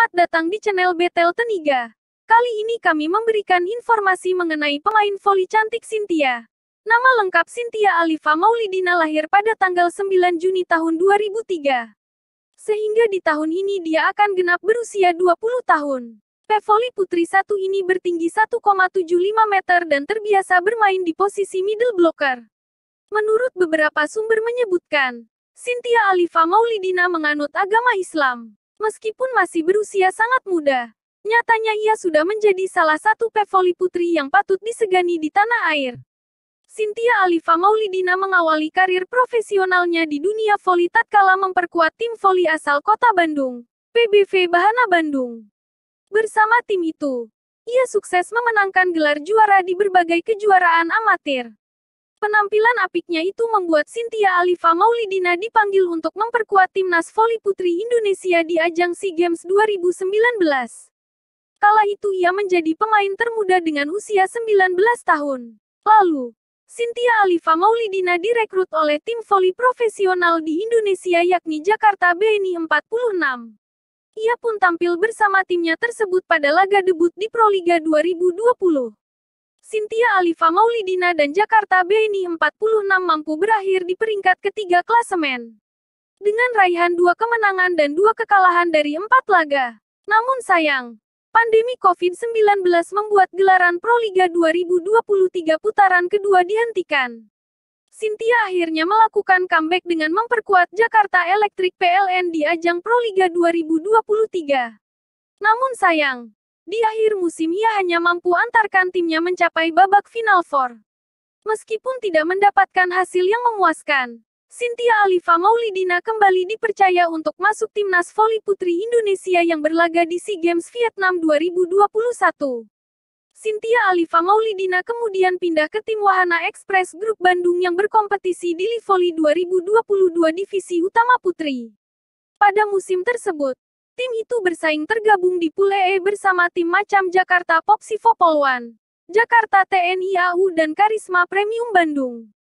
Selamat datang di channel Betel Teniga. Kali ini kami memberikan informasi mengenai pemain voli cantik Cynthia. Nama lengkap Cynthia Alifa Maulidina lahir pada tanggal 9 Juni tahun 2003. Sehingga di tahun ini dia akan genap berusia 20 tahun. Pevoli putri satu ini bertinggi 1,75 meter dan terbiasa bermain di posisi middle blocker. Menurut beberapa sumber menyebutkan, Cynthia Alifa Maulidina menganut agama Islam. Meskipun masih berusia sangat muda, nyatanya ia sudah menjadi salah satu pevoli putri yang patut disegani di tanah air. Cynthia Alifa Maulidina mengawali karir profesionalnya di dunia voli tatkala memperkuat tim voli asal kota Bandung, PBV Bahana Bandung. Bersama tim itu, ia sukses memenangkan gelar juara di berbagai kejuaraan amatir. Penampilan apiknya itu membuat Cynthia Alifa Maulidina dipanggil untuk memperkuat timnas voli putri Indonesia di ajang SEA Games 2019. Kala itu ia menjadi pemain termuda dengan usia 19 tahun. Lalu, Cynthia Alifa Maulidina direkrut oleh tim voli profesional di Indonesia yakni Jakarta BNI 46. Ia pun tampil bersama timnya tersebut pada laga debut di Proliga 2020. Cynthia Alifa Maulidina dan Jakarta Beni 46 mampu berakhir di peringkat ketiga klasemen. Dengan raihan dua kemenangan dan dua kekalahan dari empat laga. Namun sayang, pandemi COVID-19 membuat gelaran Proliga 2023 putaran kedua dihentikan. Cynthia akhirnya melakukan comeback dengan memperkuat Jakarta Electric PLN di ajang Proliga 2023. Namun sayang, di akhir musim ia hanya mampu antarkan timnya mencapai babak final four. Meskipun tidak mendapatkan hasil yang memuaskan, Cynthia Alifa Maulidina kembali dipercaya untuk masuk timnas voli putri Indonesia yang berlaga di SEA Games Vietnam 2021. Cynthia Alifa Maulidina kemudian pindah ke tim Wahana Express Grup Bandung yang berkompetisi di Livoli 2022 Divisi Utama Putri. Pada musim tersebut, Tim itu bersaing tergabung di Pule E bersama tim macam Jakarta Popsivo Polwan, Jakarta TNI AU dan Karisma Premium Bandung.